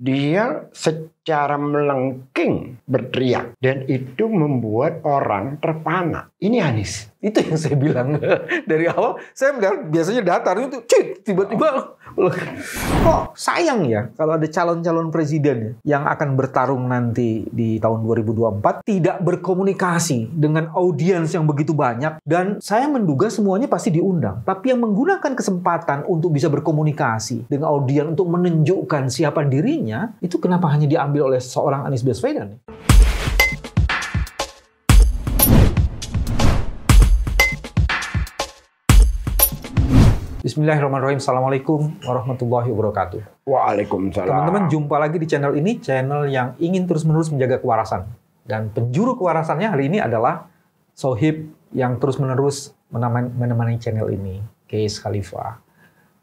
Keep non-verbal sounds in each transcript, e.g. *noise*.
dia se cara melengking berteriak dan itu membuat orang terpana. Ini Anis. Itu yang saya bilang *laughs* dari awal. Saya melihat biasanya datar itu tiba-tiba *laughs* kok oh, sayang ya kalau ada calon-calon presiden yang akan bertarung nanti di tahun 2024 tidak berkomunikasi dengan audiens yang begitu banyak dan saya menduga semuanya pasti diundang. Tapi yang menggunakan kesempatan untuk bisa berkomunikasi dengan audiens untuk menunjukkan siapa dirinya itu kenapa hanya diambil diambil oleh seorang Anies Baswedan. Bismillahirrahmanirrahim. Assalamualaikum warahmatullahi wabarakatuh. Waalaikumsalam. Teman-teman, jumpa lagi di channel ini, channel yang ingin terus-menerus menjaga kewarasan. Dan penjuru kewarasannya hari ini adalah Sohib yang terus-menerus menemani channel ini, Case Khalifah.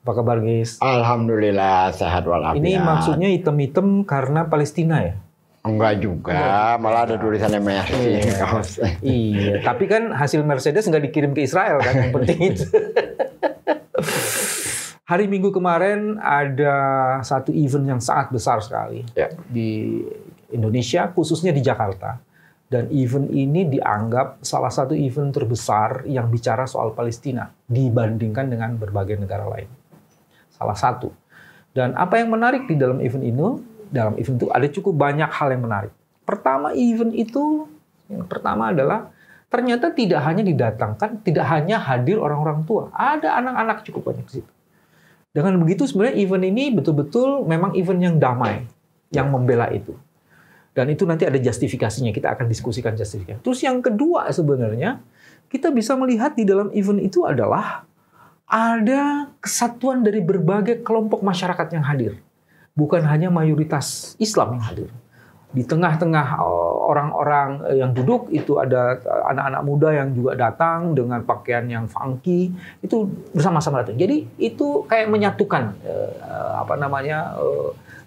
Apa kabar guys? Alhamdulillah sehat walafiat. Ini maksudnya item-item karena Palestina ya? Enggak juga, malah ada tulisannya merah Iya. *laughs* iya, tapi kan hasil Mercedes nggak dikirim ke Israel kan yang penting itu. *laughs* Hari Minggu kemarin ada satu event yang sangat besar sekali ya. di Indonesia, khususnya di Jakarta. Dan event ini dianggap salah satu event terbesar yang bicara soal Palestina dibandingkan dengan berbagai negara lain salah satu. Dan apa yang menarik di dalam event ini, dalam event itu ada cukup banyak hal yang menarik. Pertama event itu, yang pertama adalah ternyata tidak hanya didatangkan, tidak hanya hadir orang-orang tua, ada anak-anak cukup banyak di Dengan begitu sebenarnya event ini betul-betul memang event yang damai, yang membela itu. Dan itu nanti ada justifikasinya, kita akan diskusikan justifikasinya. Terus yang kedua sebenarnya, kita bisa melihat di dalam event itu adalah ada kesatuan dari berbagai kelompok masyarakat yang hadir. Bukan hanya mayoritas Islam yang hadir. Di tengah-tengah eh, orang-orang eh, yang duduk itu ada eh, anak-anak muda yang juga datang dengan pakaian yang funky itu bersama-sama datang. Jadi itu kayak menyatukan apa namanya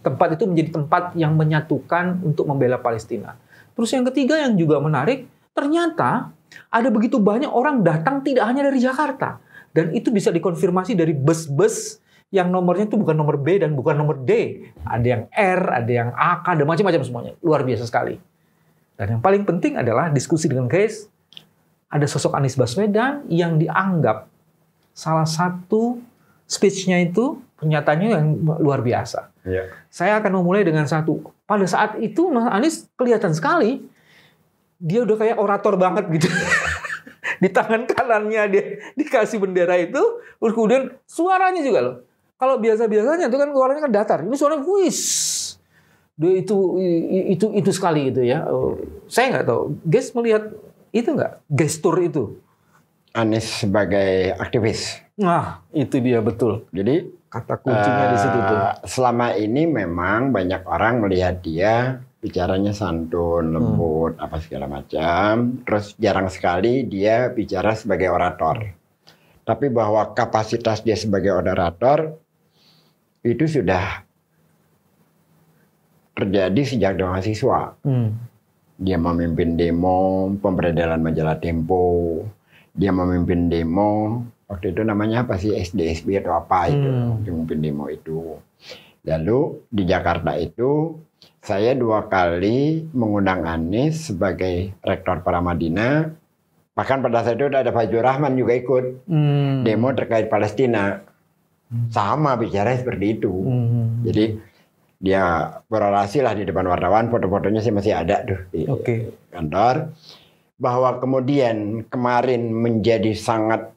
tempat itu menjadi tempat yang menyatukan untuk membela Palestina. Terus yang ketiga yang juga menarik ternyata ada begitu banyak orang datang tidak hanya dari Jakarta dan itu bisa dikonfirmasi dari bus-bus yang nomornya itu bukan nomor B dan bukan nomor D. Ada yang R, ada yang A, ada macam-macam semuanya. Luar biasa sekali. Dan yang paling penting adalah diskusi dengan guys. ada sosok Anies Baswedan yang dianggap salah satu speech-nya itu pernyataannya yang luar biasa. Ya. Saya akan memulai dengan satu. Pada saat itu Mas Anies kelihatan sekali dia udah kayak orator banget gitu. *laughs* di tangan kanannya dia dikasih bendera itu, terus kemudian suaranya juga loh. Kalau biasa-biasanya itu kan suaranya kan datar. Ini suara wis. Dia itu itu itu sekali gitu ya. Saya nggak tahu. Guys melihat itu nggak gestur itu. Anies sebagai aktivis. Nah, itu dia betul. Jadi kata kuncinya uh, di situ tuh. Eh, selama ini memang banyak orang melihat dia bicaranya santun, hmm. lembut, hmm. apa segala macam. Terus jarang sekali dia bicara sebagai orator. Tapi bahwa kapasitas dia sebagai orator itu sudah terjadi sejak dia mahasiswa. Hmm. Dia memimpin demo pemberedalan majalah Tempo. Dia memimpin demo waktu itu namanya apa sih SDSB atau apa itu, hmm. dia memimpin demo itu. Lalu di Jakarta itu saya dua kali mengundang Anies sebagai rektor Paramadina. Bahkan pada saat itu ada Pak Rahman juga ikut hmm. demo terkait Palestina. Hmm. Sama bicara seperti itu. Hmm. Jadi dia berorasi lah di depan wartawan, foto-fotonya sih masih ada tuh di okay. kantor. Bahwa kemudian kemarin menjadi sangat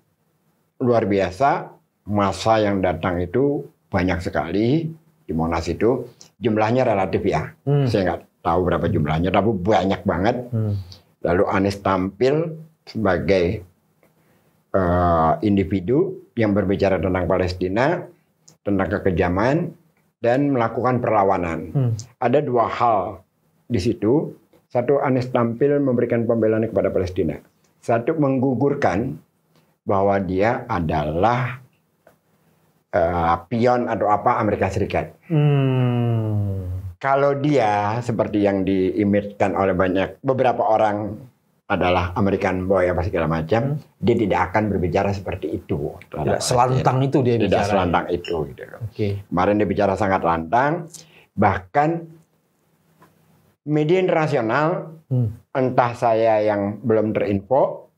luar biasa, masa yang datang itu banyak sekali di Monas itu jumlahnya relatif ya. Hmm. Saya nggak tahu berapa jumlahnya, tapi banyak banget. Hmm. Lalu Anies tampil sebagai uh, individu yang berbicara tentang Palestina, tentang kekejaman, dan melakukan perlawanan. Hmm. Ada dua hal di situ. Satu, Anies tampil memberikan pembelaan kepada Palestina. Satu, menggugurkan bahwa dia adalah uh, pion atau apa Amerika Serikat. Hmm. Kalau dia seperti yang diimitkan oleh banyak beberapa orang adalah American boy apa segala macam, dia tidak akan berbicara seperti itu. Tidak selantang itu dia tidak bicara. selantang itu. Gitu. Okay. Kemarin dia bicara sangat lantang, bahkan media internasional hmm. entah saya yang belum terinfo,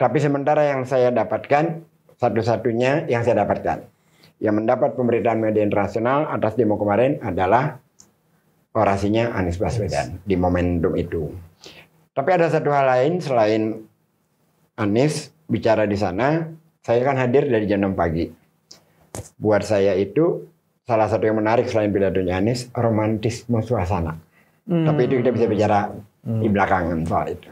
tapi sementara yang saya dapatkan satu-satunya yang saya dapatkan yang mendapat pemberitaan media internasional atas demo kemarin adalah orasinya Anies Baswedan di momentum itu. Tapi ada satu hal lain selain Anies bicara di sana, saya kan hadir dari jam 6 pagi. Buat saya itu salah satu yang menarik selain pidatonya Anies, romantisme suasana. Hmm. Tapi itu kita bisa bicara hmm. di belakangan soal itu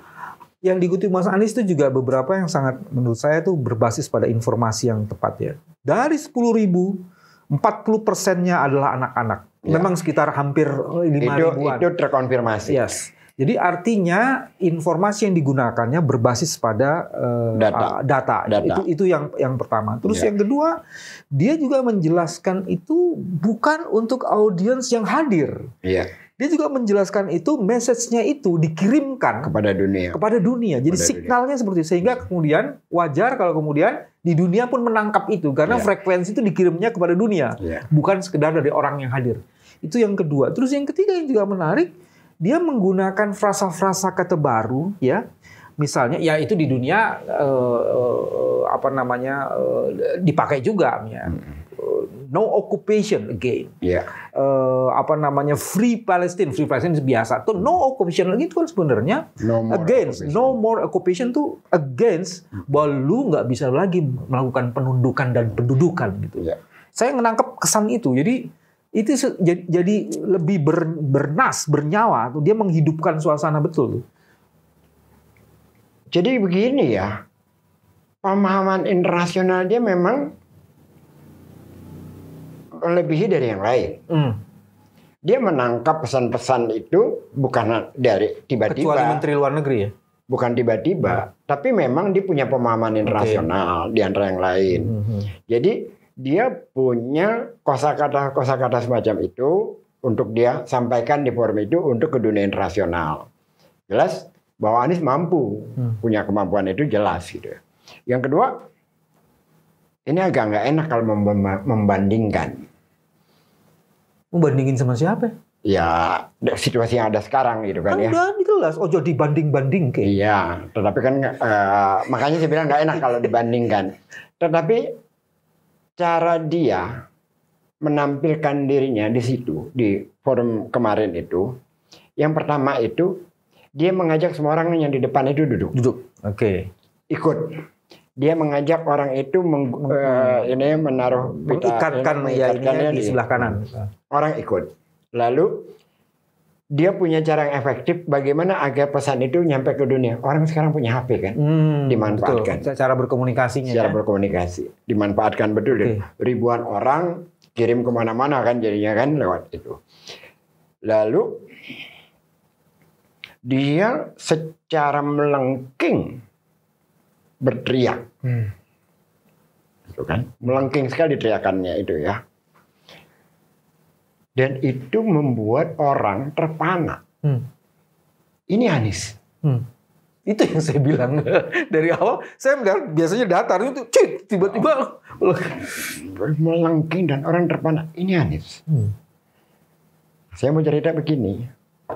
yang diikuti Mas Anies itu juga beberapa yang sangat menurut saya itu berbasis pada informasi yang tepat ya. Dari 10 ribu, 40 persennya adalah anak-anak. Ya. Memang sekitar hampir 5 itu, ribuan. Itu terkonfirmasi. Yes. Jadi artinya informasi yang digunakannya berbasis pada uh, data. Ah, data. data. Itu itu yang yang pertama. Terus ya. yang kedua, dia juga menjelaskan itu bukan untuk audiens yang hadir. Iya dia juga menjelaskan itu message-nya itu dikirimkan kepada dunia. Kepada dunia. Jadi kepada signalnya dunia. seperti itu. sehingga kemudian wajar kalau kemudian di dunia pun menangkap itu karena yeah. frekuensi itu dikirimnya kepada dunia, yeah. bukan sekedar dari orang yang hadir. Itu yang kedua. Terus yang ketiga yang juga menarik, dia menggunakan frasa-frasa kata baru ya misalnya ya itu di dunia eh, eh apa namanya eh, dipakai juga ya no occupation again. Yeah. Uh, apa namanya free Palestine, free Palestine biasa. Tuh no occupation lagi itu kan sebenarnya no against occupation. no more occupation tuh against bahwa lu nggak bisa lagi melakukan penundukan dan pendudukan gitu. Yeah. Saya menangkap kesan itu. Jadi itu jadi lebih ber, bernas, bernyawa. Tuh Dia menghidupkan suasana betul. Jadi begini ya, pemahaman internasional dia memang melebihi dari yang lain. Hmm. Dia menangkap pesan-pesan itu bukan dari tiba-tiba. Kecuali Menteri Luar Negeri ya? Bukan tiba-tiba, hmm. tapi memang dia punya pemahaman internasional di antara yang lain. Hmm, hmm. Jadi dia punya kosakata kosakata semacam itu untuk dia sampaikan di forum itu untuk ke dunia internasional. Jelas bahwa Anies mampu hmm. punya kemampuan itu jelas gitu. Yang kedua, ini agak nggak enak kalau membandingkan. Mau bandingin sama siapa? Ya situasi yang ada sekarang gitu kan, kan ya. Udah jelas, ojo oh, dibanding-banding kayak. Iya, tetapi kan uh, makanya saya bilang nggak enak kalau dibandingkan. Tetapi cara dia menampilkan dirinya di situ di forum kemarin itu, yang pertama itu dia mengajak semua orang yang di depan itu duduk. Duduk. Oke. Okay. Ikut dia mengajak orang itu meng, hmm. uh, ini menaruh mengikatkan ini, di, sebelah kanan. Orang ikut. Lalu dia punya cara yang efektif bagaimana agar pesan itu nyampe ke dunia. Orang sekarang punya HP kan, hmm, dimanfaatkan. Betul. Cara berkomunikasinya. Cara ya? berkomunikasi dimanfaatkan betul. Okay. Ribuan orang kirim kemana-mana kan jadinya kan lewat itu. Lalu dia secara melengking berteriak. Hmm. Itu kan melengking sekali teriakannya itu ya. Dan itu membuat orang terpana. Hmm. Ini Anies. Hmm. Itu yang saya bilang *laughs* dari awal. Saya bilang biasanya datar itu tiba-tiba oh. *laughs* melengking dan orang terpana. Ini Anies. Hmm. Saya mau cerita begini.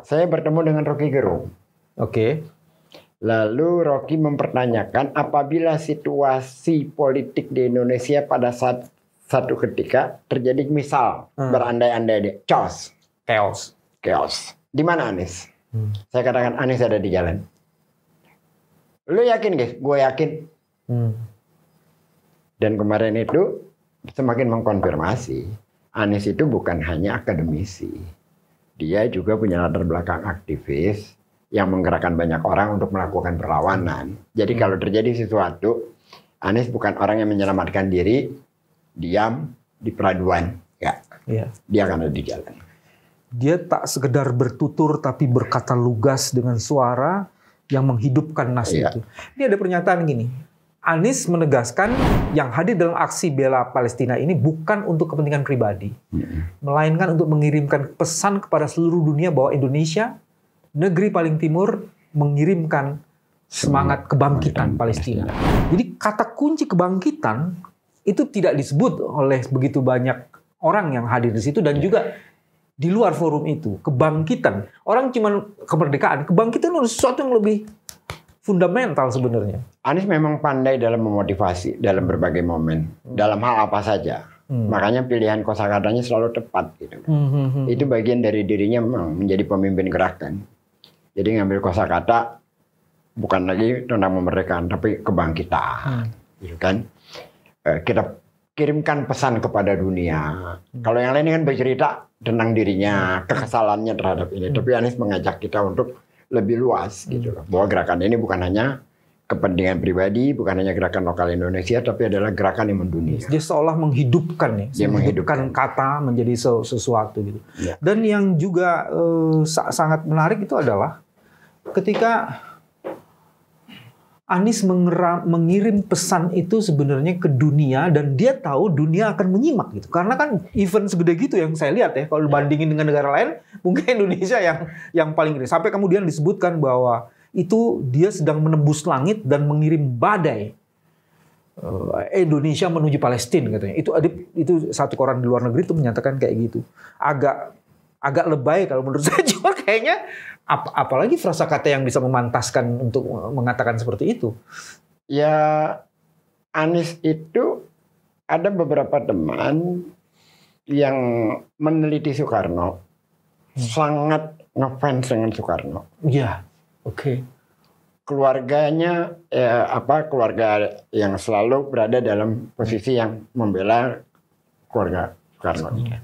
Saya bertemu dengan Rocky Gerung. Oke. Okay Lalu Rocky mempertanyakan apabila situasi politik di Indonesia pada saat satu ketika terjadi misal hmm. berandai-andai deh chaos, chaos, chaos. Di mana Anies? Hmm. Saya katakan Anies ada di jalan. Lu yakin guys? Gue yakin. Hmm. Dan kemarin itu semakin mengkonfirmasi Anies itu bukan hanya akademisi, dia juga punya latar belakang aktivis yang menggerakkan banyak orang untuk melakukan perlawanan. Jadi hmm. kalau terjadi sesuatu, Anies bukan orang yang menyelamatkan diri, diam di peraduan, ya. ya. Dia akan ada di jalan. Dia tak sekedar bertutur tapi berkata lugas dengan suara yang menghidupkan nas ya. itu. Ini ada pernyataan gini, Anies menegaskan yang hadir dalam aksi bela Palestina ini bukan untuk kepentingan pribadi, melainkan untuk mengirimkan pesan kepada seluruh dunia bahwa Indonesia negeri paling timur mengirimkan semangat hmm. kebangkitan Palestina. Jadi kata kunci kebangkitan itu tidak disebut oleh begitu banyak orang yang hadir di situ dan ya. juga di luar forum itu kebangkitan orang cuma kemerdekaan kebangkitan itu sesuatu yang lebih fundamental sebenarnya. Anies memang pandai dalam memotivasi dalam berbagai momen, hmm. dalam hal apa saja. Hmm. Makanya pilihan kosakatanya selalu tepat gitu. Hmm, hmm, hmm. Itu hmm. bagian dari dirinya memang menjadi pemimpin gerakan. Jadi ngambil kata bukan lagi tentang memerdekaan tapi kebangkitan, hmm. gitu kan? Eh, kita kirimkan pesan kepada dunia. Hmm. Kalau yang lain kan bercerita tentang dirinya, hmm. kekesalannya terhadap ini. Hmm. Tapi Anies mengajak kita untuk lebih luas gitu hmm. loh. Bahwa gerakan ini bukan hanya kepentingan pribadi bukan hanya gerakan lokal Indonesia tapi adalah gerakan yang mendunia. Dia seolah menghidupkan ya, dia menghidupkan, kata menjadi sesuatu gitu. Ya. Dan yang juga uh, sangat menarik itu adalah ketika Anies mengeram, mengirim pesan itu sebenarnya ke dunia dan dia tahu dunia akan menyimak gitu. Karena kan event segede gitu yang saya lihat ya kalau bandingin dengan negara lain mungkin *laughs* Indonesia yang yang paling gede. Sampai kemudian disebutkan bahwa itu dia sedang menembus langit dan mengirim badai eh, Indonesia menuju Palestina katanya. Itu itu satu koran di luar negeri itu menyatakan kayak gitu. Agak agak lebay kalau menurut *laughs* saya cuma kayaknya ap, apalagi frasa kata yang bisa memantaskan untuk mengatakan seperti itu. Ya Anies itu ada beberapa teman yang meneliti Soekarno hmm. sangat ngefans dengan Soekarno. Iya. Oke. Okay. Keluarganya ya apa keluarga yang selalu berada dalam posisi yang membela keluarga Soekarno. Hmm.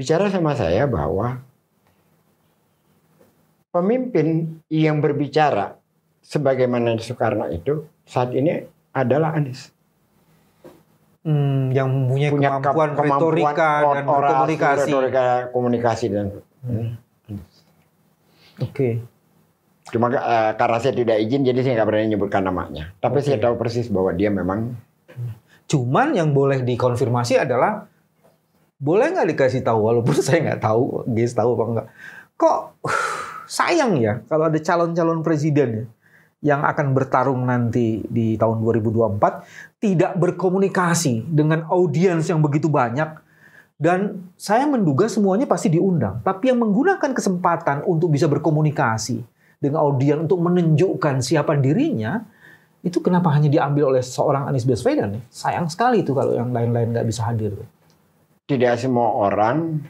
Bicara sama saya bahwa pemimpin yang berbicara sebagaimana Soekarno itu saat ini adalah Anies. Hmm, yang punya, punya kemampuan, kemampuan retorika dan komunikasi. Retorika, komunikasi dan hmm. Oke. Okay. Cuma uh, karena saya tidak izin, jadi saya nggak berani menyebutkan namanya. Tapi okay. saya tahu persis bahwa dia memang. Cuman yang boleh dikonfirmasi adalah boleh nggak dikasih tahu walaupun *laughs* saya nggak tahu guys tahu apa nggak kok uh, sayang ya kalau ada calon-calon presiden ya, yang akan bertarung nanti di tahun 2024 tidak berkomunikasi dengan audiens yang begitu banyak dan saya menduga semuanya pasti diundang tapi yang menggunakan kesempatan untuk bisa berkomunikasi dengan audiens untuk menunjukkan siapa dirinya, itu kenapa hanya diambil oleh seorang Anies Baswedan? Sayang sekali itu kalau yang lain-lain nggak bisa hadir. Tidak semua orang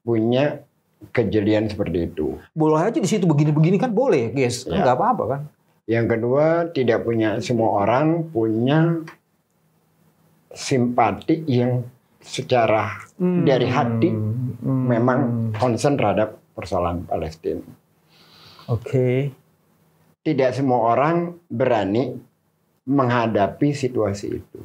punya kejadian seperti itu. Boleh aja di situ begini-begini kan boleh, guys. Ya. Nggak apa-apa kan. Yang kedua, tidak punya semua orang punya simpati yang secara hmm. dari hati hmm. memang concern terhadap persoalan Palestina. Oke. Okay. Tidak semua orang berani menghadapi situasi itu.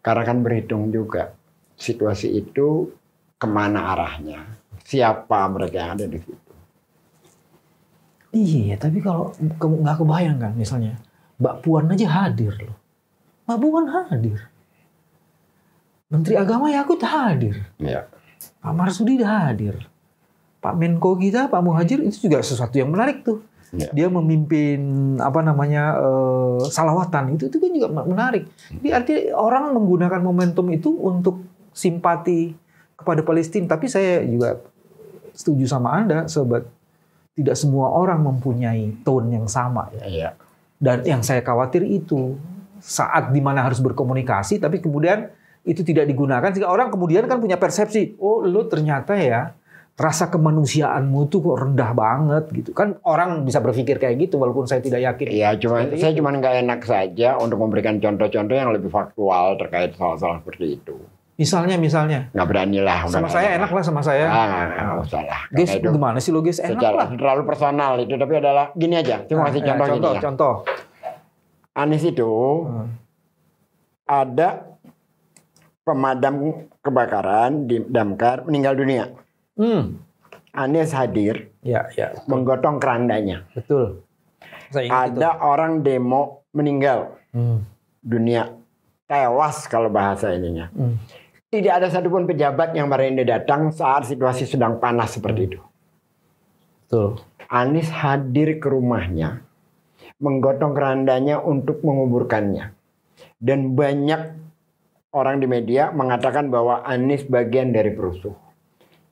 Karena kan berhitung juga situasi itu kemana arahnya, siapa mereka yang ada di situ. Iya, tapi kalau nggak kebayang kan misalnya, Mbak Puan aja hadir loh. Mbak Puan hadir. Menteri Agama ya Yakut hadir. Iya. Pak Marsudi hadir. Pak Menko kita, Pak Muhajir itu juga sesuatu yang menarik tuh. Ya. Dia memimpin apa namanya uh, salawatan itu itu kan juga menarik. Jadi artinya orang menggunakan momentum itu untuk simpati kepada Palestina. Tapi saya juga setuju sama anda, sobat. Tidak semua orang mempunyai tone yang sama ya. Ya. Dan yang saya khawatir itu saat dimana harus berkomunikasi, tapi kemudian itu tidak digunakan sehingga orang kemudian kan punya persepsi, oh lo ternyata ya rasa kemanusiaanmu tuh kok rendah banget gitu kan orang bisa berpikir kayak gitu walaupun saya tidak yakin ya cuma saya cuma nggak enak saja untuk memberikan contoh-contoh yang lebih faktual terkait soal-soal seperti itu misalnya misalnya nggak berani lah sama saya enak lah sama saya ah, nggak usah lah guys gimana sih lo guys enak secara, lah terlalu personal itu tapi adalah gini aja cuma ah, kasih ya, contoh, contoh ya. contoh Anies itu hmm. ada pemadam kebakaran di damkar meninggal dunia Hmm. Anies hadir, ya, ya. menggotong kerandanya. Betul. Saya Ada itu. orang demo meninggal, hmm. dunia tewas kalau bahasa ininya. Hmm. Tidak ada satupun pejabat yang hari ini datang saat situasi sedang panas seperti hmm. itu. Betul. Anies hadir ke rumahnya, menggotong kerandanya untuk menguburkannya. Dan banyak orang di media mengatakan bahwa Anies bagian dari perusuh.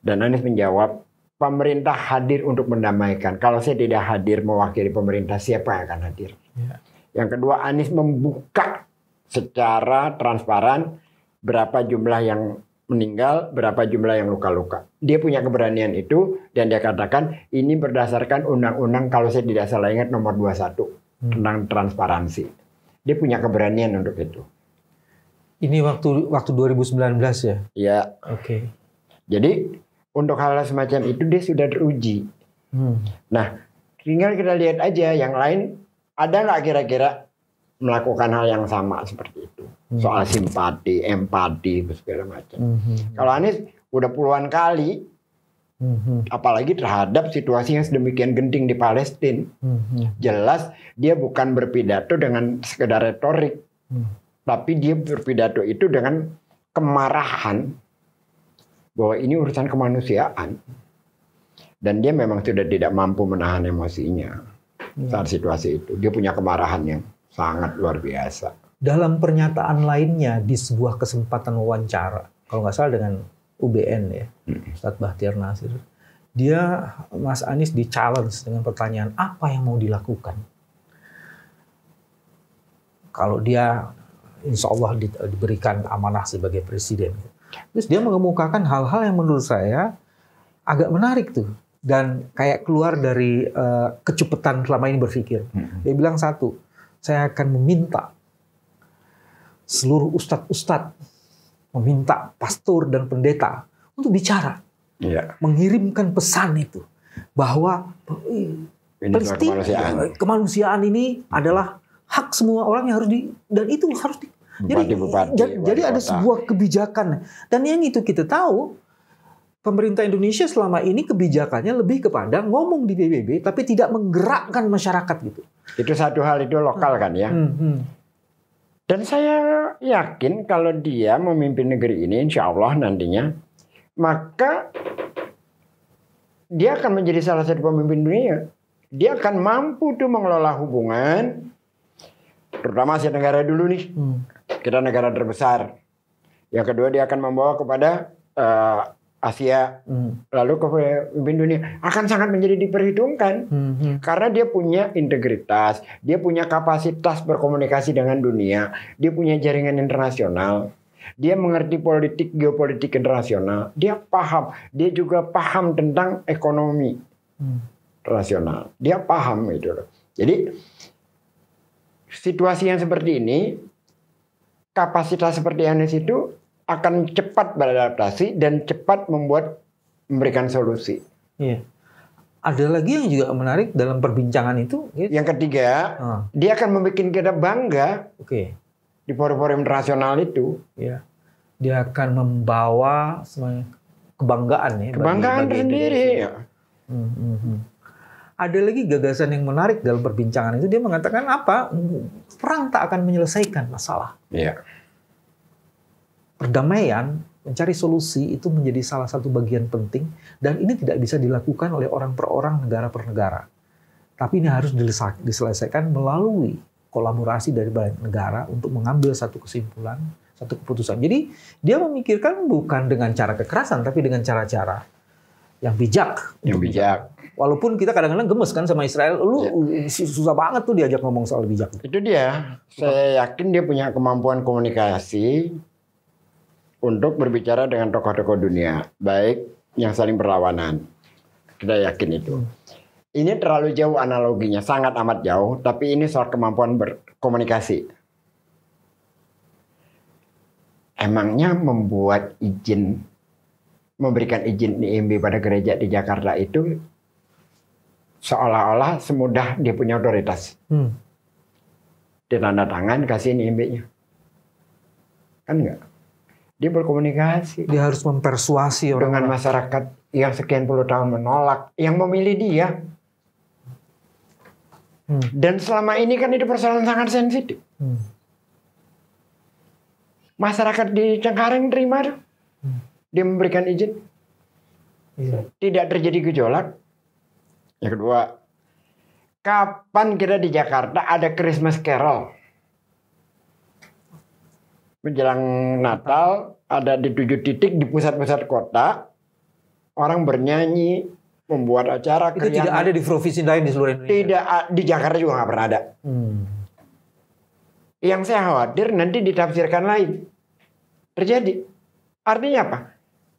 Dan Anies menjawab, pemerintah hadir untuk mendamaikan. Kalau saya tidak hadir mewakili pemerintah, siapa yang akan hadir? Ya. Yang kedua, Anies membuka secara transparan berapa jumlah yang meninggal, berapa jumlah yang luka-luka. Dia punya keberanian itu dan dia katakan ini berdasarkan undang-undang kalau saya tidak salah ingat nomor 21 hmm. tentang transparansi. Dia punya keberanian untuk itu. Ini waktu waktu 2019 ya? Iya. Oke. Okay. Jadi untuk hal hal semacam itu dia sudah teruji. Hmm. Nah, tinggal kita lihat aja yang lain ada nggak kira-kira melakukan hal yang sama seperti itu hmm. soal simpati, empati, segala macam. Hmm. Kalau Anies udah puluhan kali, hmm. apalagi terhadap situasi yang sedemikian genting di Palestina, hmm. jelas dia bukan berpidato dengan sekedar retorik, hmm. tapi dia berpidato itu dengan kemarahan bahwa ini urusan kemanusiaan dan dia memang sudah tidak mampu menahan emosinya hmm. saat situasi itu. Dia punya kemarahan yang sangat luar biasa. Dalam pernyataan lainnya di sebuah kesempatan wawancara, kalau nggak salah dengan UBN ya, hmm. Ustadz Bahtiar Nasir, dia Mas Anies di challenge dengan pertanyaan apa yang mau dilakukan. Kalau dia insya Allah diberikan amanah sebagai presiden, Terus dia mengemukakan hal-hal yang menurut saya agak menarik tuh dan kayak keluar dari uh, eh, kecepetan selama ini berpikir. Hmm. Dia bilang satu, saya akan meminta seluruh ustadz-ustadz meminta pastor dan pendeta untuk bicara, ya. mengirimkan pesan itu bahwa eh, pasti kemanusiaan. kemanusiaan ini adalah hak semua orang yang harus di dan itu harus di, Bupati, jadi, bupati, jadi ada sebuah kebijakan dan yang itu kita tahu pemerintah Indonesia selama ini kebijakannya lebih kepada ngomong di PBB tapi tidak menggerakkan masyarakat gitu. Itu satu hal itu lokal kan ya. Hmm, hmm. Dan saya yakin kalau dia memimpin negeri ini insya Allah nantinya maka dia akan menjadi salah satu pemimpin dunia. Dia akan mampu tuh mengelola hubungan terutama Asia Tenggara dulu nih. Hmm kita negara terbesar. Yang kedua dia akan membawa kepada uh, Asia, hmm. lalu ke pemimpin dunia akan sangat menjadi diperhitungkan hmm. karena dia punya integritas, dia punya kapasitas berkomunikasi dengan dunia, dia punya jaringan internasional, dia mengerti politik geopolitik internasional, dia paham, dia juga paham tentang ekonomi hmm. rasional, dia paham itu. Jadi situasi yang seperti ini kapasitas seperti Anies itu akan cepat beradaptasi dan cepat membuat memberikan solusi. Iya. Ada lagi yang juga menarik dalam perbincangan itu. Gitu. Yang ketiga, hmm. dia akan membuat kita bangga. Oke. Okay. Di forum-forum internasional itu. Iya. Dia akan membawa semuanya kebanggaan ya. Kebanggaan bagi, tersendiri. sendiri. ya. Hmm, hmm, hmm ada lagi gagasan yang menarik dalam perbincangan itu dia mengatakan apa perang tak akan menyelesaikan masalah. Yeah. Perdamaian mencari solusi itu menjadi salah satu bagian penting dan ini tidak bisa dilakukan oleh orang per orang negara per negara. Tapi ini harus diselesaikan melalui kolaborasi dari banyak negara untuk mengambil satu kesimpulan, satu keputusan. Jadi dia memikirkan bukan dengan cara kekerasan tapi dengan cara-cara yang bijak. Yang bijak. Walaupun kita kadang-kadang gemes kan sama Israel, lu ya. susah banget tuh diajak ngomong soal bijak. Itu dia. Saya yakin dia punya kemampuan komunikasi untuk berbicara dengan tokoh-tokoh dunia, baik yang saling berlawanan. Kita yakin itu. Ini terlalu jauh analoginya, sangat amat jauh, tapi ini soal kemampuan berkomunikasi. Emangnya membuat izin memberikan izin IMB pada gereja di Jakarta itu seolah-olah semudah dia punya otoritas. Hmm. Ditanda tangan kasih ini imbiknya. Kan enggak? Dia berkomunikasi. Dia harus mempersuasi orang dengan masyarakat yang sekian puluh tahun menolak, yang memilih dia. Hmm. Dan selama ini kan itu persoalan sangat sensitif. Hmm. Masyarakat di Cengkareng terima Hmm. Dia memberikan izin. Yeah. Tidak terjadi gejolak, yang kedua, kapan kita di Jakarta ada Christmas Carol? Menjelang Natal ada di tujuh titik di pusat-pusat kota orang bernyanyi, membuat acara. Itu tidak ada di provinsi lain di seluruh Indonesia. Tidak di Jakarta juga nggak pernah ada. Hmm. Yang saya khawatir nanti ditafsirkan lain terjadi. Artinya apa?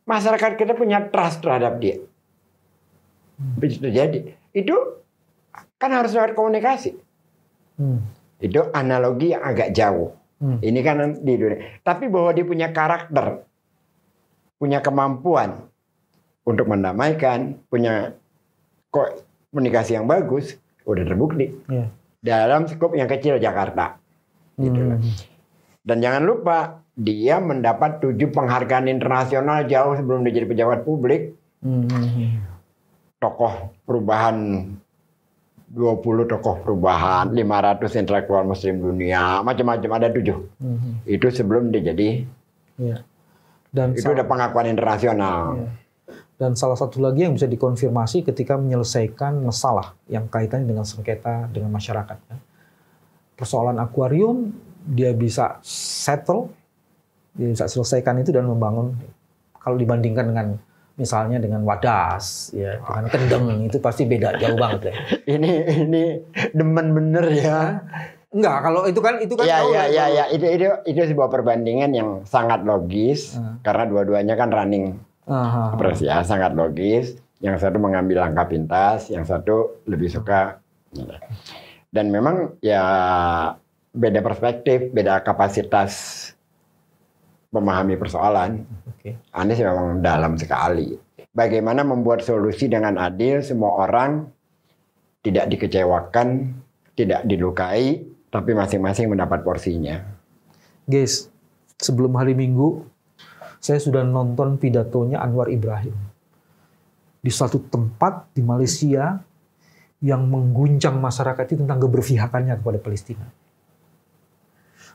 Masyarakat kita punya trust terhadap dia Hmm. Begitu jadi. Itu kan harus lewat komunikasi. Hmm. Itu analogi yang agak jauh. Hmm. Ini kan di dunia. Tapi bahwa dia punya karakter, punya kemampuan untuk mendamaikan, punya komunikasi yang bagus, udah terbukti yeah. dalam skop yang kecil Jakarta. Gitu hmm. Dan jangan lupa dia mendapat tujuh penghargaan internasional jauh sebelum dia jadi pejabat publik. Hmm. hmm tokoh perubahan 20 tokoh perubahan, 500 intelektual muslim dunia, macam-macam ada tujuh. Mm -hmm. Itu sebelum dia jadi. Yeah. Dan itu ada pengakuan internasional. Yeah. Dan salah satu lagi yang bisa dikonfirmasi ketika menyelesaikan masalah yang kaitan dengan sengketa dengan masyarakat. Ya. Persoalan akuarium dia bisa settle, dia bisa selesaikan itu dan membangun kalau dibandingkan dengan misalnya dengan wadas ya dengan kendeng itu pasti beda jauh banget ya. *laughs* ini ini demen bener ya Enggak, kalau itu kan itu kan ya, iya ya, ya, ya. itu itu itu sebuah perbandingan yang sangat logis uh. karena dua-duanya kan running uh, uh, ya sangat logis yang satu mengambil langkah pintas yang satu lebih suka dan memang ya beda perspektif beda kapasitas memahami persoalan. Okay. Anies memang dalam sekali. Bagaimana membuat solusi dengan adil, semua orang tidak dikecewakan, tidak dilukai, tapi masing-masing mendapat porsinya. Guys, sebelum hari Minggu, saya sudah nonton pidatonya Anwar Ibrahim di suatu tempat di Malaysia yang mengguncang masyarakat itu tentang keberpihakannya kepada Palestina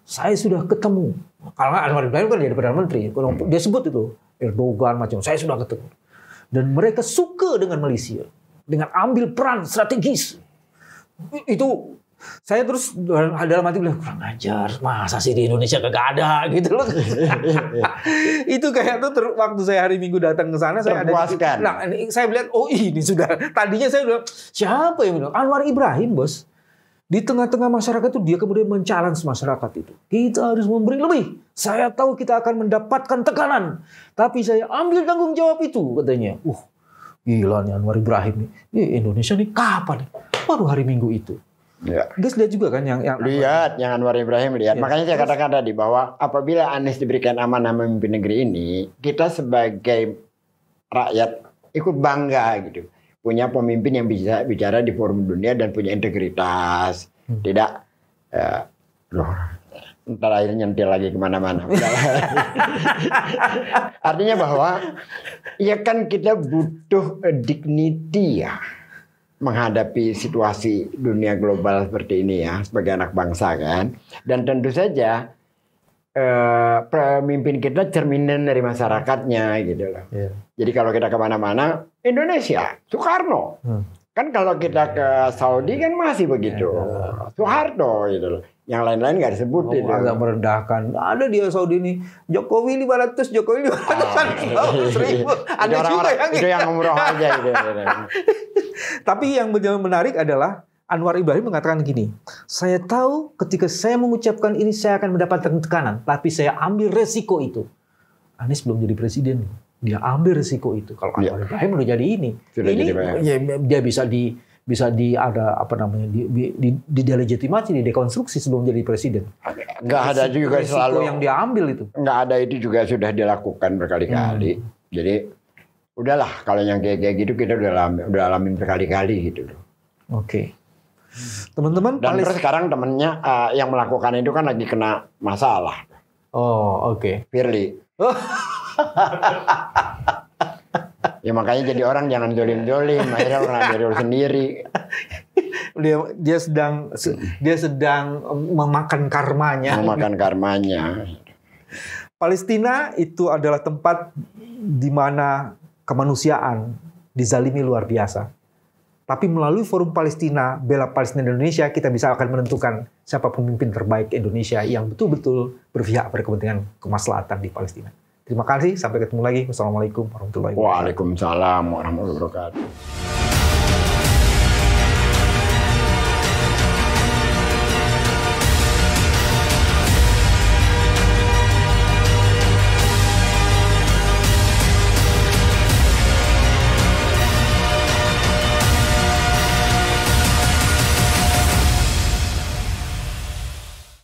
saya sudah ketemu. Kalau Anwar Ibrahim kan jadi Perdana Menteri, dia sebut itu Erdogan macam, saya sudah ketemu. Dan mereka suka dengan Malaysia, dengan ambil peran strategis. Itu saya terus dalam hati bilang kurang ajar masa sih di Indonesia kagak ada gitu loh *laughs* itu kayak tuh waktu saya hari Minggu datang ke sana saya ada di, nah saya melihat oh ini sudah tadinya saya bilang siapa yang bilang Anwar Ibrahim bos di tengah-tengah masyarakat itu dia kemudian mencalon masyarakat itu. Kita harus memberi lebih. Saya tahu kita akan mendapatkan tekanan, tapi saya ambil tanggung jawab itu katanya. Uh, gila nih Anwar Ibrahim nih. Ini Indonesia nih kapan Baru hari Minggu itu. Ya. Guys lihat juga kan yang, yang lihat yang Anwar Ibrahim lihat. Ya. Makanya saya katakan tadi bahwa apabila Anies diberikan amanah memimpin negeri ini, kita sebagai rakyat ikut bangga gitu punya pemimpin yang bisa bicara di forum dunia dan punya integritas. Hmm. Tidak, uh, loh, ntar akhirnya nyentil lagi kemana-mana. *laughs* Artinya bahwa ya kan kita butuh eh, dignity ya menghadapi situasi dunia global seperti ini ya sebagai anak bangsa kan. Dan tentu saja eh, pemimpin kita cerminan dari masyarakatnya gitu loh. Yeah. Jadi kalau kita kemana-mana Indonesia, Soekarno. Hmm. Kan kalau kita ke Saudi kan masih begitu. Ya, ya, ya. Soeharto gitu loh. Yang lain-lain gak disebutin. Oh, agak merendahkan. Ada dia Saudi ini. Jokowi 500, Jokowi 500 ah, iya. seribu. Ada orang, juga yang itu yang aja gitu. gitu, gitu. *laughs* Tapi yang menarik adalah Anwar Ibrahim mengatakan gini, saya tahu ketika saya mengucapkan ini saya akan mendapatkan tekanan, tapi saya ambil resiko itu. Anies belum jadi presiden dia ambil risiko itu. Kalau Anwar iya. Ibrahim udah jadi ini, Sudah ini jadi ya, dia bisa di bisa di ada apa namanya di, di, di delegitimasi, di dekonstruksi sebelum jadi presiden. Enggak ada juga risiko selalu yang diambil itu. Enggak ada itu juga sudah dilakukan berkali-kali. Hmm. Jadi udahlah kalau yang kayak -kaya gitu kita udah alami udah alamin berkali-kali gitu loh. Oke. Okay. Teman-teman Dan paling... sekarang temennya uh, yang melakukan itu kan lagi kena masalah. Oh, oke. Okay. Firly. *laughs* *laughs* ya makanya jadi orang jangan jolim jolim akhirnya orang jadi sendiri dia dia sedang dia sedang memakan karmanya memakan karmanya Palestina itu adalah tempat di mana kemanusiaan dizalimi luar biasa tapi melalui forum Palestina, bela Palestina dan Indonesia, kita bisa akan menentukan siapa pemimpin terbaik Indonesia yang betul-betul berpihak pada kepentingan kemaslahatan di Palestina. Terima kasih, sampai ketemu lagi. Wassalamualaikum warahmatullahi wabarakatuh. Waalaikumsalam warahmatullahi wabarakatuh.